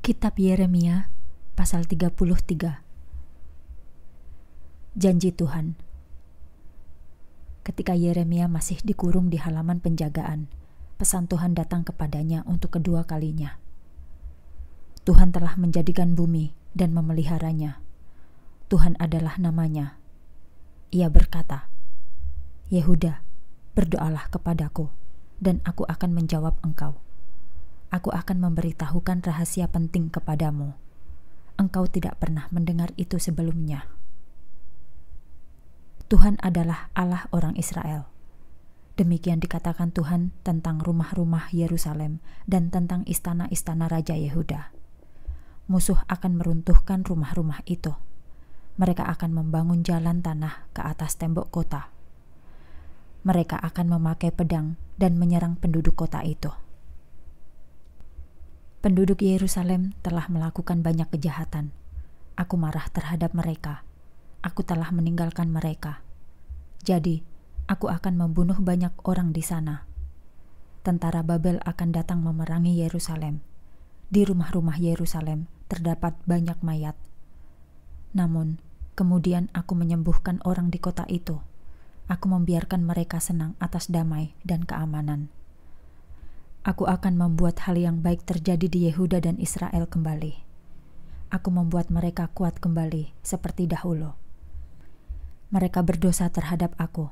Kitab Yeremia pasal 33 Janji Tuhan Ketika Yeremia masih dikurung di halaman penjagaan, pesan Tuhan datang kepadanya untuk kedua kalinya. Tuhan telah menjadikan bumi dan memeliharanya. Tuhan adalah namanya. Ia berkata, Yehuda, berdoalah kepadaku, dan aku akan menjawab engkau aku akan memberitahukan rahasia penting kepadamu. Engkau tidak pernah mendengar itu sebelumnya. Tuhan adalah Allah orang Israel. Demikian dikatakan Tuhan tentang rumah-rumah Yerusalem dan tentang istana-istana Raja Yehuda. Musuh akan meruntuhkan rumah-rumah itu. Mereka akan membangun jalan tanah ke atas tembok kota. Mereka akan memakai pedang dan menyerang penduduk kota itu. Penduduk Yerusalem telah melakukan banyak kejahatan. Aku marah terhadap mereka. Aku telah meninggalkan mereka. Jadi, aku akan membunuh banyak orang di sana. Tentara Babel akan datang memerangi Yerusalem. Di rumah-rumah Yerusalem terdapat banyak mayat. Namun, kemudian aku menyembuhkan orang di kota itu. Aku membiarkan mereka senang atas damai dan keamanan. Aku akan membuat hal yang baik terjadi di Yehuda dan Israel kembali. Aku membuat mereka kuat kembali seperti dahulu. Mereka berdosa terhadap aku,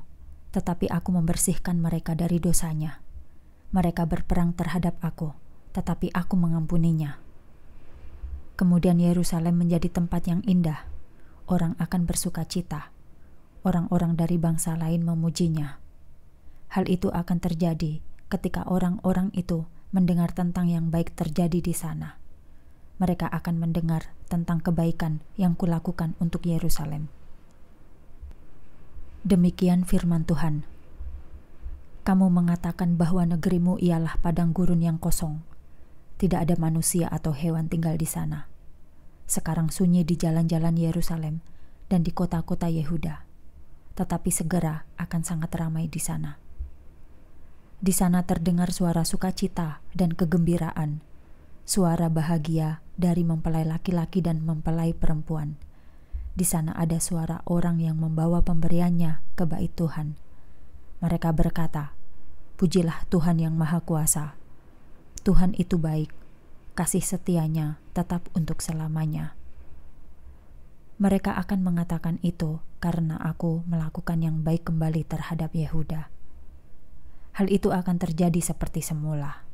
tetapi aku membersihkan mereka dari dosanya. Mereka berperang terhadap aku, tetapi aku mengampuninya. Kemudian Yerusalem menjadi tempat yang indah. Orang akan bersuka cita. Orang-orang dari bangsa lain memujinya. Hal itu akan terjadi ketika orang-orang itu mendengar tentang yang baik terjadi di sana. Mereka akan mendengar tentang kebaikan yang kulakukan untuk Yerusalem. Demikian firman Tuhan. Kamu mengatakan bahwa negerimu ialah padang gurun yang kosong. Tidak ada manusia atau hewan tinggal di sana. Sekarang sunyi di jalan-jalan Yerusalem dan di kota-kota Yehuda. Tetapi segera akan sangat ramai di sana. Di sana terdengar suara sukacita dan kegembiraan, suara bahagia dari mempelai laki-laki dan mempelai perempuan. Di sana ada suara orang yang membawa pemberiannya ke bait Tuhan. Mereka berkata, "Pujilah Tuhan yang Maha Kuasa. Tuhan itu baik, kasih setianya tetap untuk selamanya." Mereka akan mengatakan itu karena aku melakukan yang baik kembali terhadap Yehuda hal itu akan terjadi seperti semula.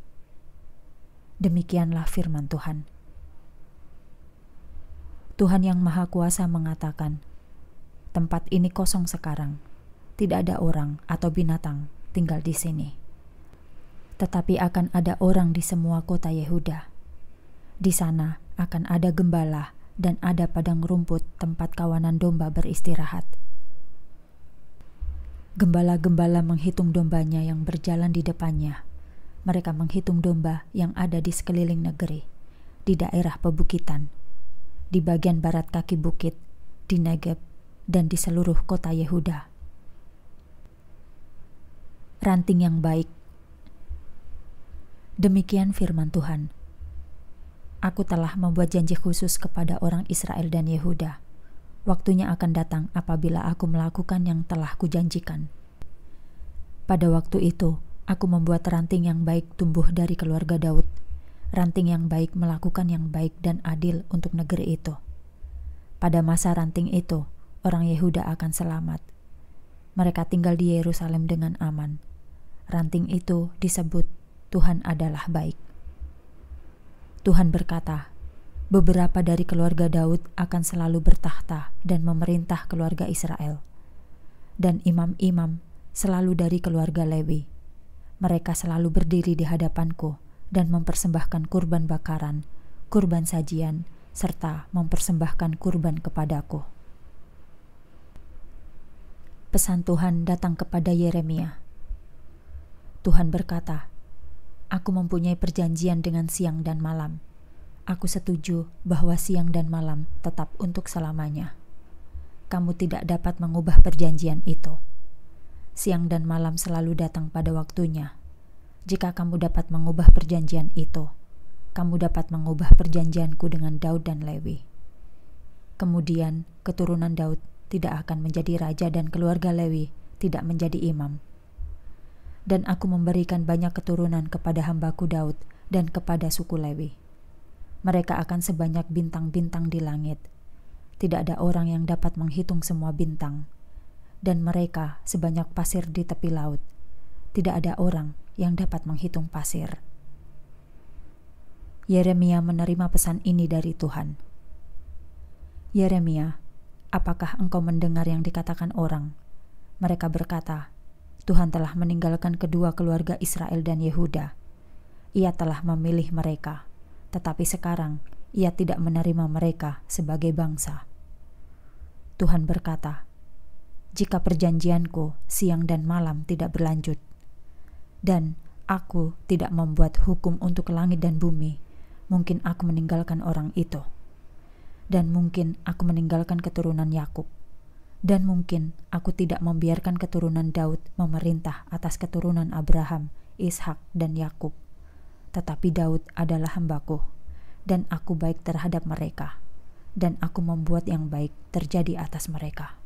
Demikianlah firman Tuhan. Tuhan Yang Maha Kuasa mengatakan, "Tempat ini kosong sekarang, tidak ada orang atau binatang tinggal di sini, tetapi akan ada orang di semua kota Yehuda. Di sana akan ada gembala dan ada padang rumput tempat kawanan domba beristirahat." Gembala-gembala menghitung dombanya yang berjalan di depannya. Mereka menghitung domba yang ada di sekeliling negeri, di daerah pebukitan, di bagian barat kaki bukit, di Negeb, dan di seluruh kota Yehuda. Ranting yang baik. Demikian firman Tuhan. Aku telah membuat janji khusus kepada orang Israel dan Yehuda Waktunya akan datang apabila aku melakukan yang telah kujanjikan. Pada waktu itu, aku membuat ranting yang baik tumbuh dari keluarga Daud. Ranting yang baik melakukan yang baik dan adil untuk negeri itu. Pada masa ranting itu, orang Yehuda akan selamat. Mereka tinggal di Yerusalem dengan aman. Ranting itu disebut Tuhan adalah baik. Tuhan berkata, beberapa dari keluarga Daud akan selalu bertahta dan memerintah keluarga Israel, dan imam-imam selalu dari keluarga Lewi. Mereka selalu berdiri di hadapanku dan mempersembahkan kurban bakaran, kurban sajian, serta mempersembahkan kurban kepadaku. Pesan Tuhan datang kepada Yeremia. Tuhan berkata, "Aku mempunyai perjanjian dengan siang dan malam." Aku setuju bahwa siang dan malam tetap untuk selamanya. Kamu tidak dapat mengubah perjanjian itu. Siang dan malam selalu datang pada waktunya. Jika kamu dapat mengubah perjanjian itu, kamu dapat mengubah perjanjianku dengan Daud dan Lewi. Kemudian, keturunan Daud tidak akan menjadi raja dan keluarga Lewi tidak menjadi imam. Dan aku memberikan banyak keturunan kepada hambaku Daud dan kepada suku Lewi mereka akan sebanyak bintang-bintang di langit. Tidak ada orang yang dapat menghitung semua bintang, dan mereka sebanyak pasir di tepi laut. Tidak ada orang yang dapat menghitung pasir. Yeremia menerima pesan ini dari Tuhan. Yeremia, apakah engkau mendengar yang dikatakan orang? Mereka berkata, Tuhan telah meninggalkan kedua keluarga Israel dan Yehuda. Ia telah memilih mereka tetapi sekarang ia tidak menerima mereka sebagai bangsa. Tuhan berkata, "Jika perjanjianku siang dan malam tidak berlanjut, dan aku tidak membuat hukum untuk langit dan bumi, mungkin aku meninggalkan orang itu, dan mungkin aku meninggalkan keturunan Yakub, dan mungkin aku tidak membiarkan keturunan Daud memerintah atas keturunan Abraham, Ishak, dan Yakub." Tetapi Daud adalah hambaku, dan aku baik terhadap mereka, dan aku membuat yang baik terjadi atas mereka.'